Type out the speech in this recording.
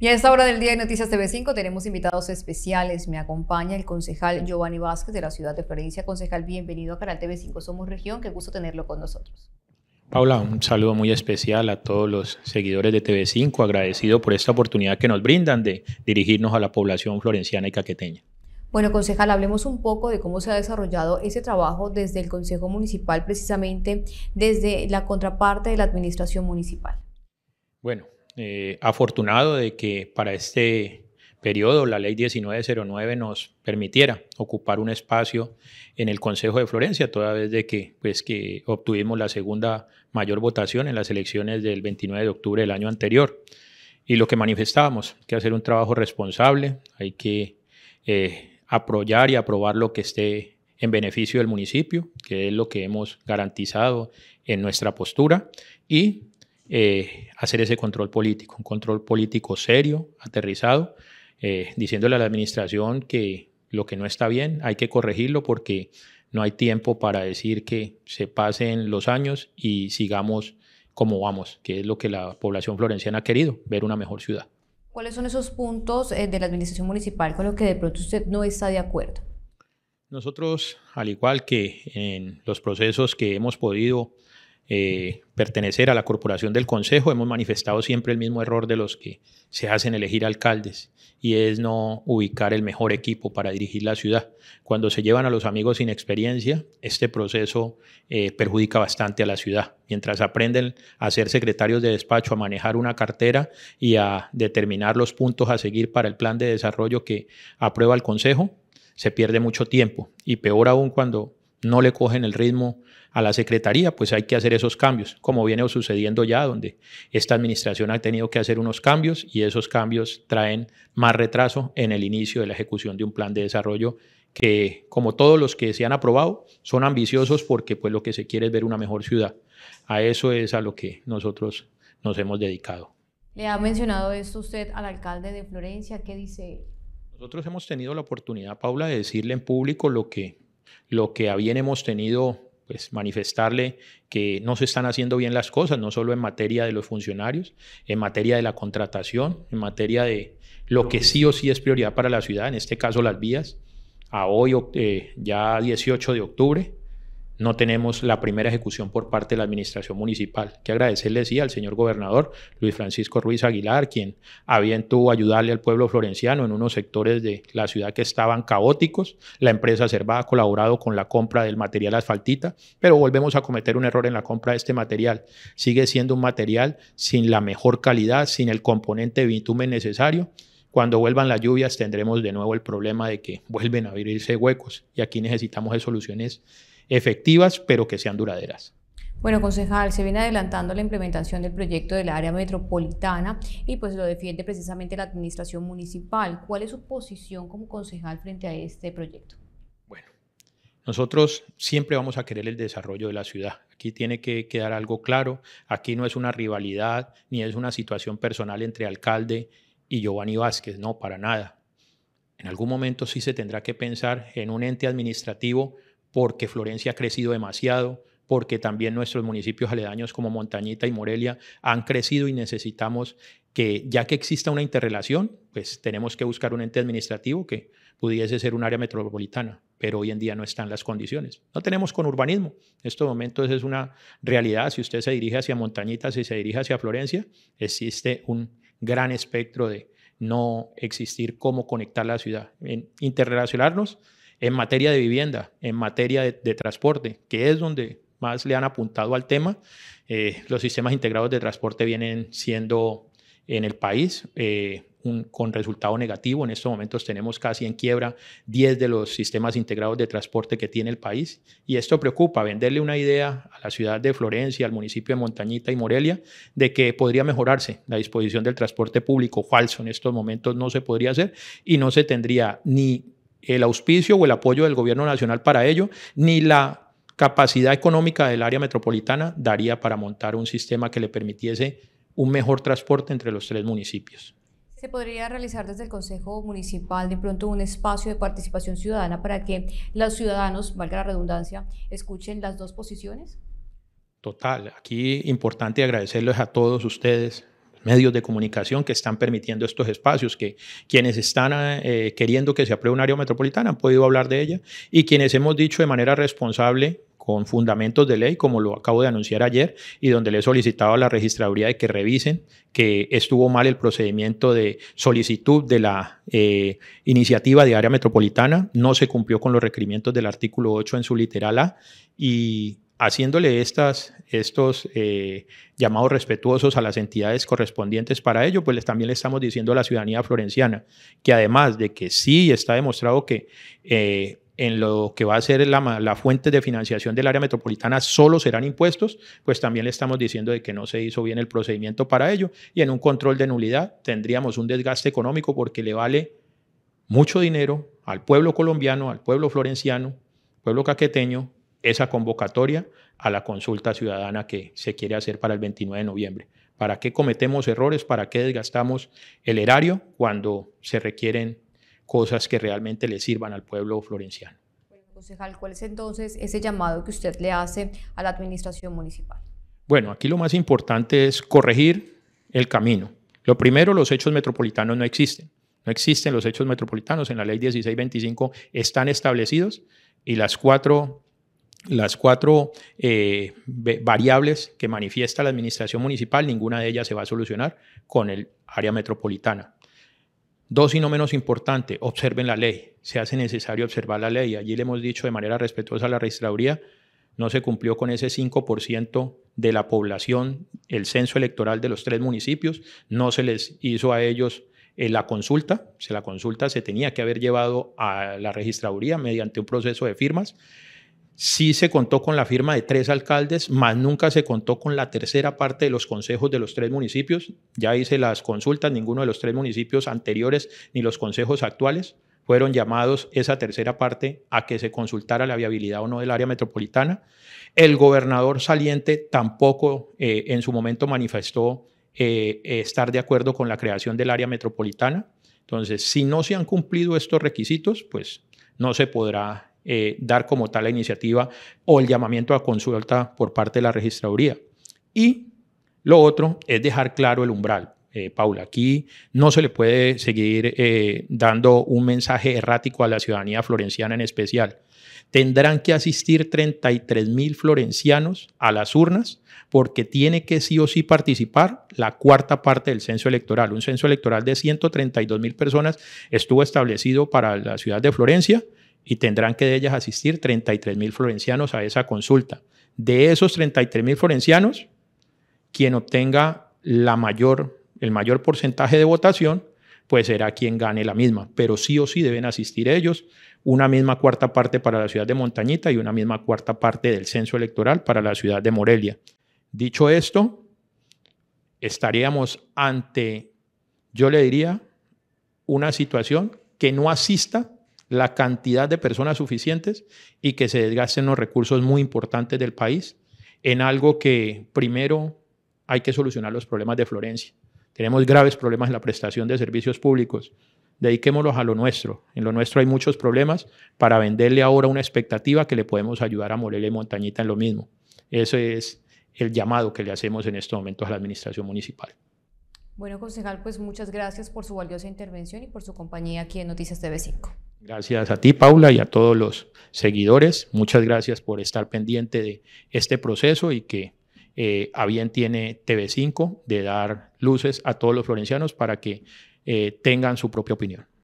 Y a esta hora del día de Noticias TV5 tenemos invitados especiales. Me acompaña el concejal Giovanni Vázquez de la ciudad de Florencia. Concejal, bienvenido a Canal TV5 Somos Región. Qué gusto tenerlo con nosotros. Paula, un saludo muy especial a todos los seguidores de TV5. Agradecido por esta oportunidad que nos brindan de dirigirnos a la población florenciana y caqueteña. Bueno, concejal, hablemos un poco de cómo se ha desarrollado ese trabajo desde el Consejo Municipal, precisamente desde la contraparte de la Administración Municipal. Bueno, eh, afortunado de que para este periodo la ley 1909 nos permitiera ocupar un espacio en el Consejo de Florencia, toda vez de que, pues, que obtuvimos la segunda mayor votación en las elecciones del 29 de octubre del año anterior. Y lo que manifestábamos, que hacer un trabajo responsable, hay que eh, apoyar y aprobar lo que esté en beneficio del municipio, que es lo que hemos garantizado en nuestra postura, y eh, hacer ese control político, un control político serio, aterrizado, eh, diciéndole a la administración que lo que no está bien hay que corregirlo porque no hay tiempo para decir que se pasen los años y sigamos como vamos, que es lo que la población florenciana ha querido, ver una mejor ciudad. ¿Cuáles son esos puntos eh, de la administración municipal con los que de pronto usted no está de acuerdo? Nosotros, al igual que en los procesos que hemos podido eh, pertenecer a la corporación del Consejo, hemos manifestado siempre el mismo error de los que se hacen elegir alcaldes y es no ubicar el mejor equipo para dirigir la ciudad. Cuando se llevan a los amigos sin experiencia, este proceso eh, perjudica bastante a la ciudad. Mientras aprenden a ser secretarios de despacho, a manejar una cartera y a determinar los puntos a seguir para el plan de desarrollo que aprueba el Consejo, se pierde mucho tiempo y peor aún cuando no le cogen el ritmo a la Secretaría, pues hay que hacer esos cambios, como viene sucediendo ya, donde esta administración ha tenido que hacer unos cambios y esos cambios traen más retraso en el inicio de la ejecución de un plan de desarrollo que, como todos los que se han aprobado, son ambiciosos porque pues, lo que se quiere es ver una mejor ciudad. A eso es a lo que nosotros nos hemos dedicado. Le ha mencionado esto usted al alcalde de Florencia, ¿qué dice él? Nosotros hemos tenido la oportunidad, Paula, de decirle en público lo que lo que bien hemos tenido pues manifestarle que no se están haciendo bien las cosas, no solo en materia de los funcionarios, en materia de la contratación, en materia de lo que sí o sí es prioridad para la ciudad, en este caso las vías, a hoy eh, ya 18 de octubre, no tenemos la primera ejecución por parte de la administración municipal. Que agradecerle sí al señor gobernador Luis Francisco Ruiz Aguilar, quien a bien tuvo ayudarle al pueblo florenciano en unos sectores de la ciudad que estaban caóticos. La empresa cerva ha colaborado con la compra del material asfaltita, pero volvemos a cometer un error en la compra de este material. Sigue siendo un material sin la mejor calidad, sin el componente de bitumen necesario. Cuando vuelvan las lluvias tendremos de nuevo el problema de que vuelven a abrirse huecos y aquí necesitamos soluciones efectivas, pero que sean duraderas. Bueno, concejal, se viene adelantando la implementación del proyecto del área metropolitana y pues lo defiende precisamente la administración municipal. ¿Cuál es su posición como concejal frente a este proyecto? Bueno, nosotros siempre vamos a querer el desarrollo de la ciudad. Aquí tiene que quedar algo claro. Aquí no es una rivalidad ni es una situación personal entre alcalde y Giovanni Vázquez, no, para nada. En algún momento sí se tendrá que pensar en un ente administrativo porque Florencia ha crecido demasiado, porque también nuestros municipios aledaños como Montañita y Morelia han crecido y necesitamos que ya que exista una interrelación, pues tenemos que buscar un ente administrativo que pudiese ser un área metropolitana, pero hoy en día no están las condiciones. No tenemos con urbanismo. En estos momentos es una realidad. Si usted se dirige hacia Montañita, si se dirige hacia Florencia, existe un gran espectro de no existir cómo conectar la ciudad. interrelacionarnos en materia de vivienda, en materia de, transporte, que es donde más le han apuntado al tema. Eh, los sistemas integrados de transporte vienen siendo en el país eh, con resultado negativo. En estos momentos tenemos casi en quiebra 10 de los sistemas integrados de transporte que tiene el país y esto preocupa. Venderle una idea a la ciudad de Florencia, al municipio de Montañita y Morelia, de que podría mejorarse la disposición del transporte público falso en estos momentos no se podría hacer y no se tendría ni el auspicio o el apoyo del gobierno nacional para ello, ni la capacidad económica del área metropolitana daría para montar un sistema que le permitiese un mejor transporte entre los tres municipios. ¿Se podría realizar desde el Consejo Municipal de pronto un espacio de participación ciudadana para que los ciudadanos, valga la redundancia, escuchen las dos posiciones? Total, aquí importante agradecerles a todos ustedes, medios de comunicación que están permitiendo estos espacios, que quienes están eh, queriendo que se apruebe un área metropolitana han podido hablar de ella y quienes hemos dicho de manera responsable con fundamentos de ley, como lo acabo de anunciar ayer, y donde le he solicitado a la registraduría de que revisen que estuvo mal el procedimiento de solicitud de la eh, iniciativa de área metropolitana, no se cumplió con los requerimientos del artículo 8 en su literal A, y haciéndole estas, estos eh, llamados respetuosos a las entidades correspondientes para ello, pues también le estamos diciendo a la ciudadanía florenciana que además de que sí está demostrado que eh, en lo que va a ser la, la, fuente de financiación del área metropolitana solo serán impuestos, pues también le estamos diciendo de que no se hizo bien el procedimiento para ello y en un control de nulidad tendríamos un desgaste económico porque le vale mucho dinero al pueblo colombiano, al pueblo florenciano, pueblo caqueteño, esa convocatoria a la consulta ciudadana que se quiere hacer para el 29 de noviembre. ¿Para qué cometemos errores? ¿Para qué desgastamos el erario cuando se requieren cosas que realmente le sirvan al pueblo florenciano? Bueno, concejal, ¿cuál es entonces ese llamado que usted le hace a la administración municipal? Bueno, aquí lo más importante es corregir el camino. Lo primero, los hechos metropolitanos no existen. No existen los hechos metropolitanos. En la ley 1625 están establecidos y las cuatro las cuatro eh, variables que manifiesta la administración municipal, ninguna de ellas se va a solucionar con el área metropolitana. Dos y no menos importante, observen la ley. Se hace necesario observar la ley. Allí le hemos dicho de manera respetuosa a la registraduría, no se cumplió con ese 5% de la población, el censo electoral de los tres municipios, no se les hizo a ellos eh, la consulta, se la consulta se tenía que haber llevado a la registraduría mediante un proceso de firmas sí se contó con la firma de tres alcaldes, más nunca se contó con la tercera parte de los consejos de los tres municipios. Ya hice las consultas, ninguno de los tres municipios anteriores ni los consejos actuales fueron llamados esa tercera parte a que se consultara la viabilidad o no del área metropolitana. El gobernador saliente tampoco eh, en su momento manifestó eh, estar de acuerdo con la creación del área metropolitana. Entonces, si no se han cumplido estos requisitos, pues no se podrá eh, dar como tal la iniciativa o el llamamiento a consulta por parte de la registraduría. Y lo otro es dejar claro el umbral. Eh, Paula, aquí no se le puede seguir eh, dando un mensaje errático a la ciudadanía florenciana en especial. Tendrán que asistir 33 mil florencianos a las urnas porque tiene que sí o sí participar la cuarta parte del censo electoral. Un censo electoral de 132 mil personas estuvo establecido para la ciudad de Florencia y tendrán que de ellas asistir 33 mil florencianos a esa consulta. De esos 33 mil florencianos, quien obtenga la mayor, el mayor porcentaje de votación, pues será quien gane la misma. Pero sí o sí deben asistir ellos, una misma cuarta parte para la ciudad de Montañita y una misma cuarta parte del censo electoral para la ciudad de Morelia. Dicho esto, estaríamos ante, yo le diría, una situación que no asista la cantidad de personas suficientes y que se desgasten los recursos muy importantes del país en algo que primero hay que solucionar los problemas de Florencia. Tenemos graves problemas en la prestación de servicios públicos. Dediquémoslos a lo nuestro. En lo nuestro hay muchos problemas para venderle ahora una expectativa que le podemos ayudar a Morelia y Montañita en lo mismo. Ese es el llamado que le hacemos en estos momentos a la administración municipal. Bueno, concejal, pues muchas gracias por su valiosa intervención y por su compañía aquí en Noticias TV5. Gracias a ti, Paula, y a todos los seguidores. Muchas gracias por estar pendiente de este proceso y que eh, a bien tiene TV5 de dar luces a todos los florencianos para que eh, tengan su propia opinión.